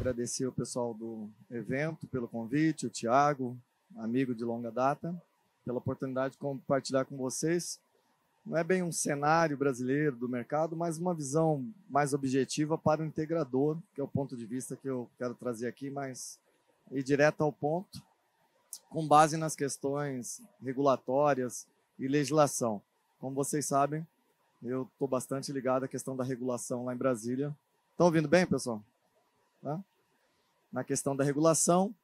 agradecer o pessoal do evento pelo convite, o Tiago, amigo de longa data, pela oportunidade de compartilhar com vocês. Não é bem um cenário brasileiro do mercado, mas uma visão mais objetiva para o integrador, que é o ponto de vista que eu quero trazer aqui, mas ir direto ao ponto, com base nas questões regulatórias e legislação. Como vocês sabem, eu estou bastante ligado à questão da regulação lá em Brasília. Estão ouvindo bem, pessoal? Tá? na questão da regulação.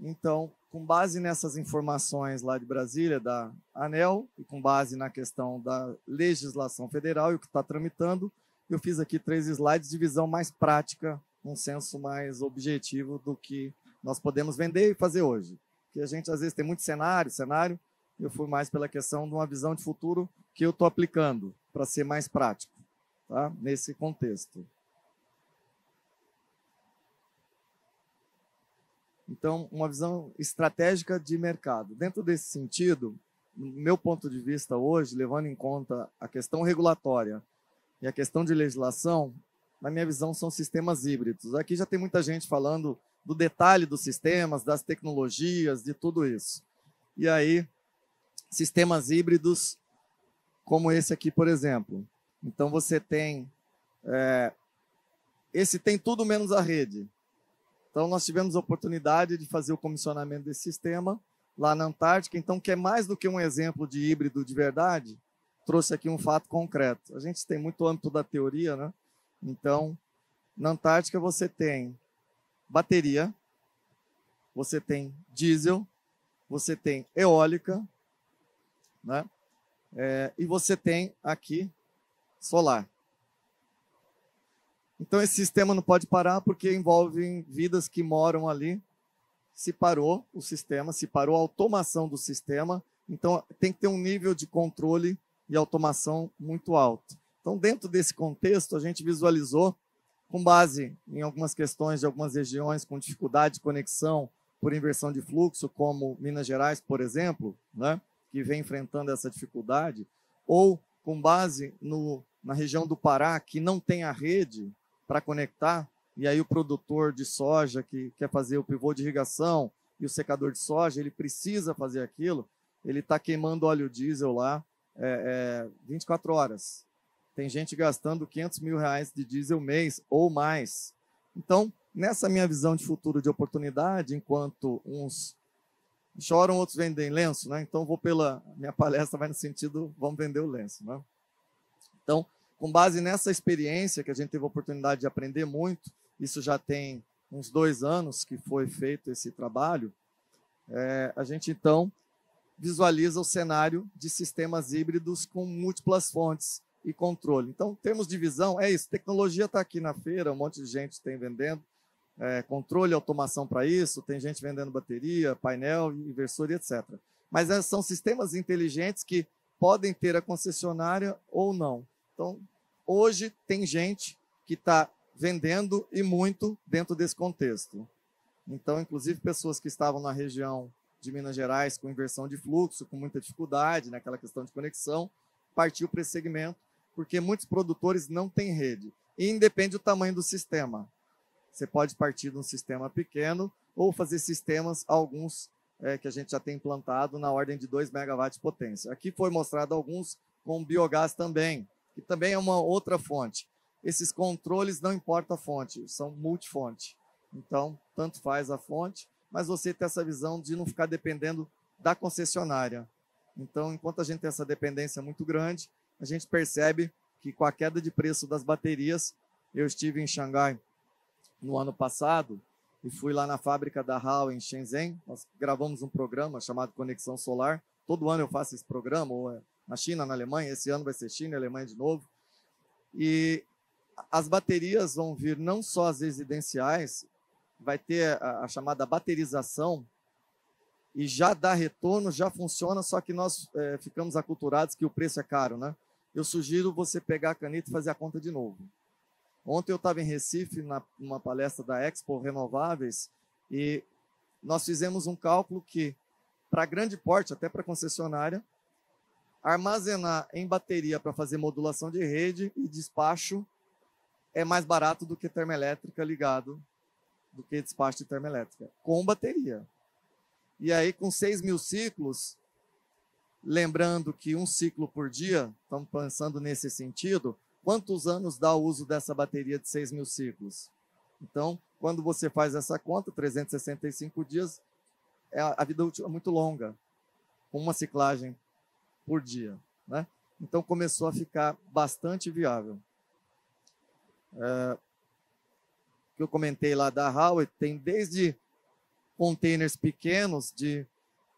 Então, com base nessas informações lá de Brasília, da ANEL, e com base na questão da legislação federal e o que está tramitando, eu fiz aqui três slides de visão mais prática, um senso mais objetivo do que nós podemos vender e fazer hoje. Porque a gente, às vezes, tem muito cenário, cenário, eu fui mais pela questão de uma visão de futuro que eu estou aplicando, para ser mais prático, tá? nesse contexto. Então, uma visão estratégica de mercado. Dentro desse sentido, no meu ponto de vista hoje, levando em conta a questão regulatória e a questão de legislação, na minha visão, são sistemas híbridos. Aqui já tem muita gente falando do detalhe dos sistemas, das tecnologias, de tudo isso. E aí, sistemas híbridos como esse aqui, por exemplo. Então, você tem. É, esse tem tudo menos a rede. Então, nós tivemos a oportunidade de fazer o comissionamento desse sistema lá na Antártica. Então, que é mais do que um exemplo de híbrido de verdade, trouxe aqui um fato concreto. A gente tem muito âmbito da teoria, né? Então, na Antártica você tem bateria, você tem diesel, você tem eólica, né? É, e você tem aqui solar. Então esse sistema não pode parar porque envolve vidas que moram ali. Se parou o sistema, se parou a automação do sistema, então tem que ter um nível de controle e automação muito alto. Então dentro desse contexto a gente visualizou com base em algumas questões de algumas regiões com dificuldade de conexão por inversão de fluxo, como Minas Gerais, por exemplo, né, que vem enfrentando essa dificuldade, ou com base no, na região do Pará, que não tem a rede, para conectar, e aí o produtor de soja que quer fazer o pivô de irrigação e o secador de soja, ele precisa fazer aquilo, ele está queimando óleo diesel lá é, é, 24 horas. Tem gente gastando 500 mil reais de diesel mês ou mais. Então, nessa minha visão de futuro de oportunidade, enquanto uns choram, outros vendem lenço, né? Então, vou pela minha palestra vai no sentido, vamos vender o lenço, né? Então, com base nessa experiência que a gente teve a oportunidade de aprender muito, isso já tem uns dois anos que foi feito esse trabalho, é, a gente então visualiza o cenário de sistemas híbridos com múltiplas fontes e controle. Então, temos de visão, é isso, tecnologia está aqui na feira, um monte de gente tem vendendo, é, controle, automação para isso, tem gente vendendo bateria, painel, inversor e etc. Mas é, são sistemas inteligentes que podem ter a concessionária ou não. Então, hoje tem gente que está vendendo e muito dentro desse contexto. Então, inclusive, pessoas que estavam na região de Minas Gerais com inversão de fluxo, com muita dificuldade naquela né, questão de conexão, partiu para esse segmento, porque muitos produtores não têm rede. E independe do tamanho do sistema. Você pode partir de um sistema pequeno ou fazer sistemas, alguns é, que a gente já tem implantado, na ordem de 2 megawatts de potência. Aqui foi mostrado alguns com biogás também, que também é uma outra fonte. Esses controles não importa a fonte, são multifonte. Então, tanto faz a fonte, mas você tem essa visão de não ficar dependendo da concessionária. Então, enquanto a gente tem essa dependência muito grande, a gente percebe que com a queda de preço das baterias, eu estive em Xangai no ano passado e fui lá na fábrica da HAL em Shenzhen. Nós gravamos um programa chamado Conexão Solar. Todo ano eu faço esse programa, ou é na China, na Alemanha. Esse ano vai ser China e Alemanha de novo. E as baterias vão vir não só as residenciais, vai ter a, a chamada baterização, e já dá retorno, já funciona, só que nós é, ficamos aculturados que o preço é caro, né? Eu sugiro você pegar a caneta e fazer a conta de novo. Ontem eu estava em Recife, na, numa palestra da Expo Renováveis, e nós fizemos um cálculo que, para grande porte, até para concessionária, armazenar em bateria para fazer modulação de rede e despacho é mais barato do que termoelétrica ligado, do que despacho de termoelétrica, com bateria. E aí, com 6 mil ciclos, lembrando que um ciclo por dia, estamos pensando nesse sentido, quantos anos dá o uso dessa bateria de 6 mil ciclos? Então, quando você faz essa conta, 365 dias, é a vida útil é muito longa. Com uma ciclagem por dia. Né? Então começou a ficar bastante viável. É, que eu comentei lá da Howard, tem desde containers pequenos de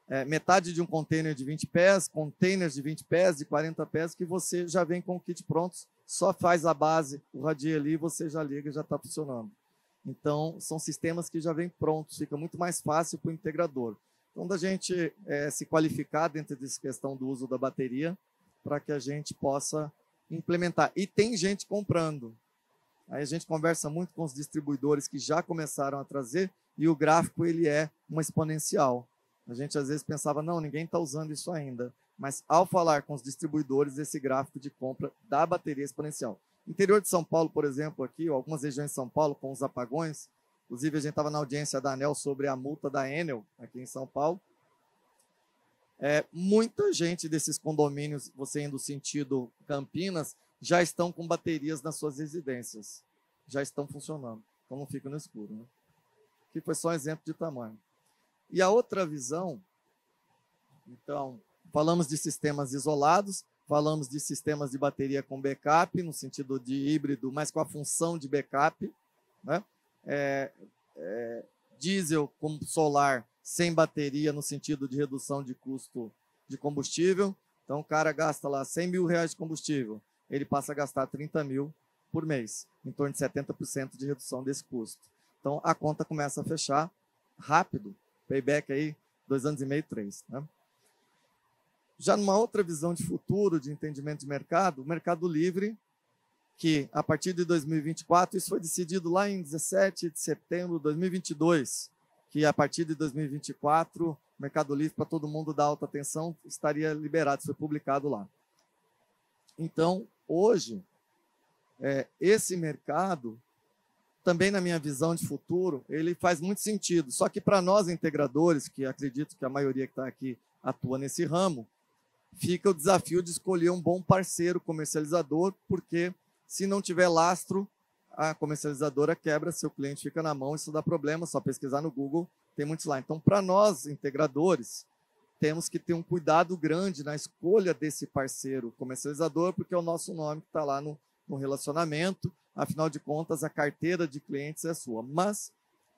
é, metade de um container de 20 pés, containers de 20 pés, de 40 pés, que você já vem com o kit pronto, só faz a base, o radia ali, você já liga, já está funcionando. Então, são sistemas que já vêm prontos, fica muito mais fácil para o integrador. Então, da gente é, se qualificar dentro dessa questão do uso da bateria para que a gente possa implementar. E tem gente comprando. Aí a gente conversa muito com os distribuidores que já começaram a trazer e o gráfico ele é uma exponencial. A gente às vezes pensava, não, ninguém está usando isso ainda. Mas ao falar com os distribuidores, esse gráfico de compra da bateria é exponencial. Interior de São Paulo, por exemplo, aqui, ou algumas regiões de São Paulo, com os apagões, Inclusive, a gente estava na audiência da ANEL sobre a multa da Enel, aqui em São Paulo. É, muita gente desses condomínios, você indo sentido Campinas, já estão com baterias nas suas residências. Já estão funcionando. Então não fica no escuro. Né? Que foi só um exemplo de tamanho. E a outra visão, então, falamos de sistemas isolados, falamos de sistemas de bateria com backup, no sentido de híbrido, mas com a função de backup, né? é, é, diesel como solar sem bateria no sentido de redução de custo de combustível. Então, o cara gasta lá 100 mil reais de combustível, ele passa a gastar 30 mil por mês, em torno de 70% de redução desse custo. Então, a conta começa a fechar rápido, payback aí, dois anos e meio, três. Né? Já numa outra visão de futuro, de entendimento de mercado, o Mercado Livre que a partir de 2024, isso foi decidido lá em 17 de setembro de 2022, que a partir de 2024, o Mercado Livre para todo mundo da alta tensão estaria liberado, isso foi publicado lá. Então, hoje, é, esse mercado, também na minha visão de futuro, ele faz muito sentido. Só que para nós integradores, que acredito que a maioria que está aqui atua nesse ramo, fica o desafio de escolher um bom parceiro comercializador, porque se não tiver lastro, a comercializadora quebra, seu cliente fica na mão, isso dá problema, só pesquisar no Google, tem muitos lá. Então, para nós, integradores, temos que ter um cuidado grande na escolha desse parceiro comercializador, porque é o nosso nome que está lá no, no relacionamento, afinal de contas, a carteira de clientes é sua. Mas,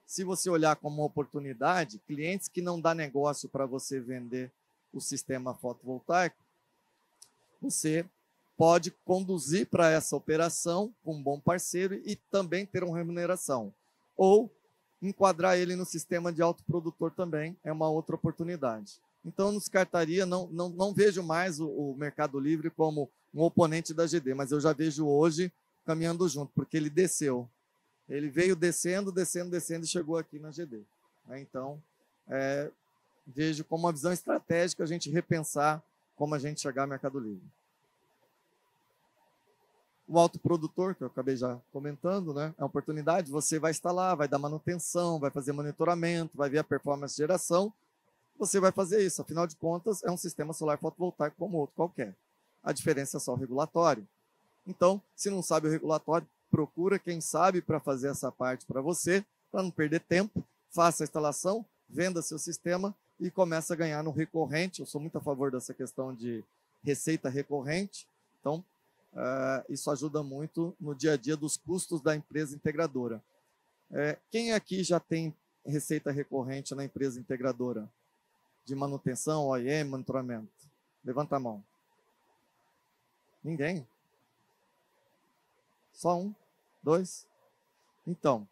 se você olhar como uma oportunidade, clientes que não dá negócio para você vender o sistema fotovoltaico, você pode conduzir para essa operação com um bom parceiro e também ter uma remuneração. Ou enquadrar ele no sistema de autoprodutor também é uma outra oportunidade. Então, nos cartaria, não, não, não vejo mais o, o, Mercado Livre como um oponente da GD, mas eu já vejo hoje caminhando junto, porque ele desceu. Ele veio descendo, descendo, descendo e chegou aqui na GD. Né? Então, é, vejo como uma visão estratégica a gente repensar como a gente chegar ao Mercado Livre. O autoprodutor, que eu acabei já comentando, né? É uma oportunidade, você vai instalar, vai dar manutenção, vai fazer monitoramento, vai ver a performance de geração. Você vai fazer isso, afinal de contas, é um sistema solar fotovoltaico como outro qualquer. A diferença é só o regulatório. Então, se não sabe o regulatório, procura quem sabe para fazer essa parte para você, para não perder tempo, faça a instalação, venda seu sistema e começa a ganhar no recorrente. Eu sou muito a favor dessa questão de receita recorrente. Então, Uh, isso ajuda muito no dia a dia dos custos da empresa integradora. Uh, quem aqui já tem receita recorrente na empresa integradora? De manutenção, OIM, monitoramento? Levanta a mão. Ninguém? Só um? Dois? Então,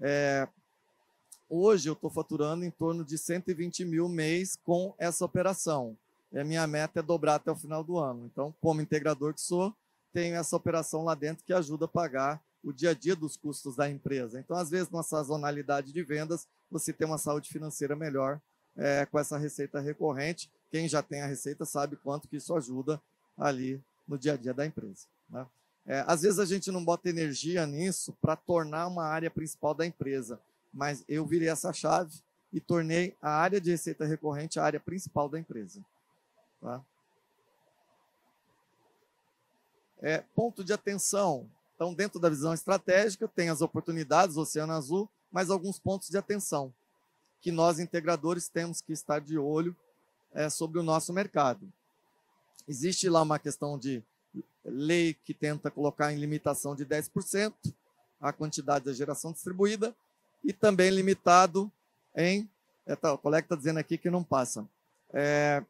é, hoje eu estou faturando em torno de 120 mil mês com essa operação. E a minha meta é dobrar até o final do ano. Então, como integrador que sou, tenho essa operação lá dentro que ajuda a pagar o dia a dia dos custos da empresa. Então, às vezes, na sazonalidade de vendas, você tem uma saúde financeira melhor é, com essa receita recorrente. Quem já tem a receita sabe quanto que isso ajuda ali no dia a dia da empresa. Né? É, às vezes a gente não bota energia nisso para tornar uma área principal da empresa, mas eu virei essa chave e tornei a área de receita recorrente a área principal da empresa. Tá? é, ponto de atenção. Então, dentro da visão estratégica, tem as oportunidades, Oceano Azul, mas alguns pontos de atenção que nós, integradores, temos que estar de olho é, sobre o nosso mercado. Existe lá uma questão de lei que tenta colocar em limitação de 10% a quantidade da geração distribuída e também limitado em. É, tá, o colega está dizendo aqui que não passa. É,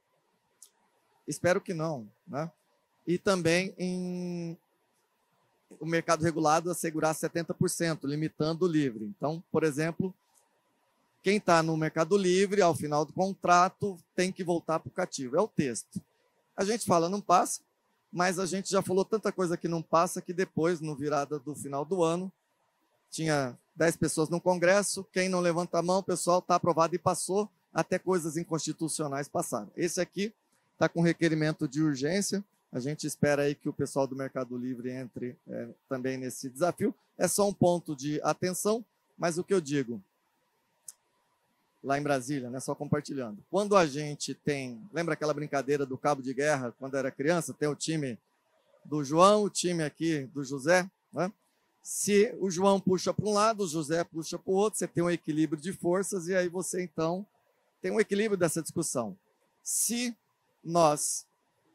espero que não, né? e também em o mercado regulado assegurar 70%, limitando o livre. Então, por exemplo, quem está no mercado livre, ao final do contrato, tem que voltar para o cativo. É o texto. A gente fala não passa, mas a gente já falou tanta coisa que não passa que depois, no virada do final do ano, tinha 10 pessoas no Congresso, quem não levanta a mão, o pessoal está aprovado e passou, até coisas inconstitucionais passaram. Esse aqui está com requerimento de urgência, a gente espera aí que o pessoal do Mercado Livre entre é, também nesse desafio. É só um ponto de atenção, mas o que eu digo, lá em Brasília, né, só compartilhando. Quando a gente tem, lembra aquela brincadeira do cabo de guerra, quando era criança, tem o time do João, o time aqui do José, né? Se o João puxa para um lado, o José puxa para o outro, você tem um equilíbrio de forças e aí você então tem um equilíbrio dessa discussão. Se nós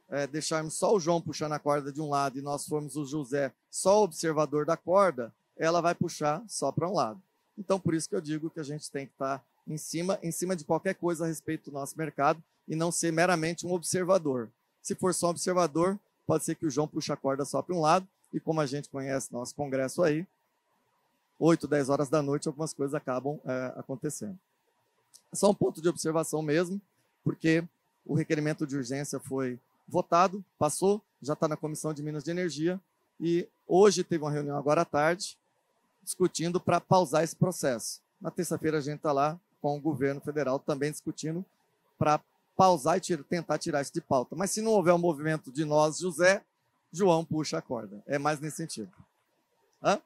é, deixarmos só o João puxando a corda de um lado e nós formos o José só observador da corda, ela vai puxar só para um lado. Então, por isso que eu digo que a gente tem que estar tá em cima, em cima de qualquer coisa a respeito do nosso mercado e não ser meramente um observador. Se for só um observador, pode ser que o João puxe a corda só para um lado e como a gente conhece nosso congresso aí, 8, 10 horas da noite, algumas coisas acabam é, acontecendo. Só um ponto de observação mesmo, porque o requerimento de urgência foi votado, passou, já está na Comissão de Minas de Energia e hoje teve uma reunião agora à tarde discutindo para pausar esse processo. Na terça-feira a gente está lá com o governo federal também discutindo para pausar e tira, tentar tirar isso de pauta. Mas se não houver um movimento de nós, José, João puxa a corda. É mais nesse sentido. Hã?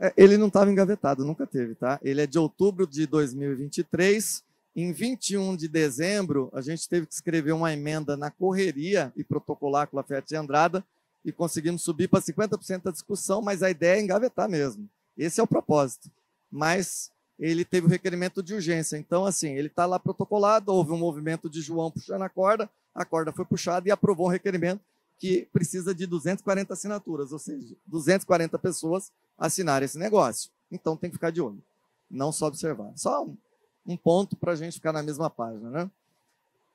É, ele não estava engavetado, nunca teve, tá? Ele é de outubro de 2023. Em 21 de dezembro, a gente teve que escrever uma emenda na correria e protocolar com a Fiat de Andrada e conseguimos subir para 50% da discussão, mas a ideia é engavetar mesmo. Esse é o propósito. Mas ele teve o requerimento de urgência. Então, assim, ele está lá protocolado, houve um movimento de João puxando a corda, a corda foi puxada e aprovou um requerimento que precisa de 240 assinaturas, ou seja, 240 pessoas assinar esse negócio. Então tem que ficar de olho, não só observar. Só um, um ponto para a gente ficar na mesma página. Né?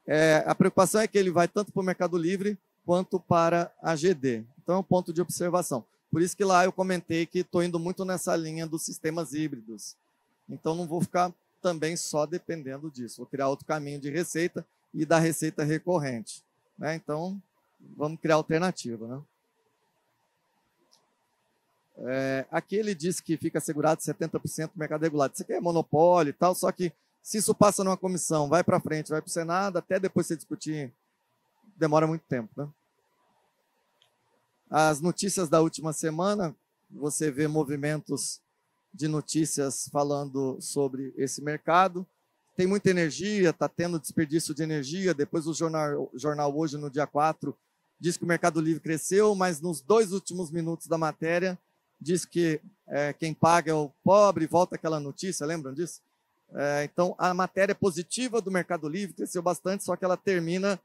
É, a preocupação é que ele vai tanto para o Mercado Livre quanto para a GD. Então é um ponto de observação. Por isso que lá eu comentei que estou indo muito nessa linha dos sistemas híbridos. Então não vou ficar também só dependendo disso. Vou criar outro caminho de receita e da receita recorrente. Né? Então vamos criar alternativa. Né? É, aqui ele disse que fica assegurado 70% do mercado regulado. Isso aqui é monopólio e tal, só que se isso passa numa comissão, vai para frente, vai para o Senado, até depois você discutir, demora muito tempo. Né? As notícias da última semana, você vê movimentos de notícias falando sobre esse mercado. Tem muita energia, está tendo desperdício de energia. Depois o jornal, jornal hoje, no dia 4, diz que o Mercado Livre cresceu, mas nos dois últimos minutos da matéria diz que é, quem paga é o pobre, volta aquela notícia, lembram disso? É, então, a matéria positiva do Mercado Livre cresceu bastante, só que ela termina.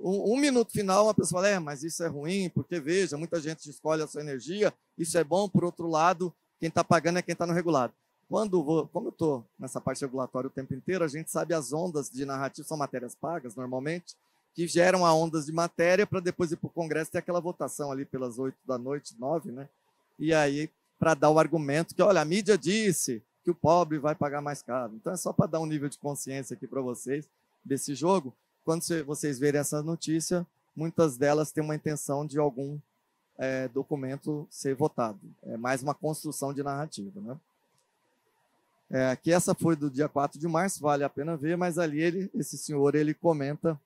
Um, um minuto final, a pessoa fala, é, mas isso é ruim, porque veja, muita gente escolhe a sua energia, isso é bom, por outro lado, quem está pagando é quem está no regulado. Quando vou, como eu estou nessa parte regulatória o tempo inteiro, a gente sabe as ondas de narrativa, são matérias pagas normalmente, que geram a ondas de matéria para depois ir para o Congresso ter aquela votação ali pelas oito da noite, nove, né? e aí para dar o argumento que, olha, a mídia disse que o pobre vai pagar mais caro. Então é só para dar um nível de consciência aqui para vocês desse jogo. Quando vocês verem essa notícia, muitas delas têm uma intenção de algum é, documento ser votado. É mais uma construção de narrativa, né? É, que essa foi do dia 4 de março, vale a pena ver, mas ali ele, esse senhor ele comenta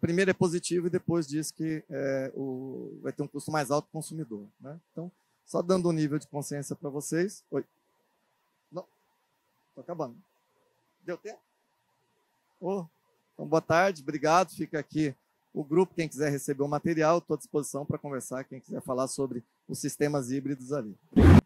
primeiro é positivo e depois diz que é, o, vai ter um custo mais alto consumidor. Né? Então, só dando um nível de consciência para vocês. Oi. Não, estou acabando. Deu tempo? Oh, então, boa tarde, obrigado. Fica aqui o grupo, quem quiser receber o material, estou à disposição para conversar, quem quiser falar sobre os sistemas híbridos ali. Obrigado.